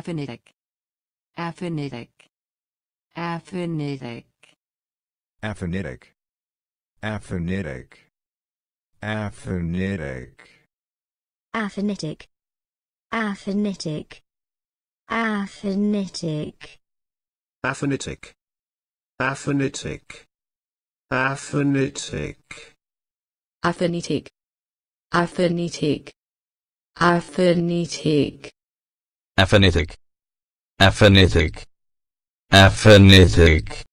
Aphanitic. Aphanitic. Aphanitic. Aphanitic. Aphanitic. Aphanitic. Aphanitic. Aphanitic. Aphanitic. Aphanitic. Aphanitic. Aphanitic. Aphanitic. Aphanitic. Aphanitic. Aphanitic. Aphanitic. Aphanitic.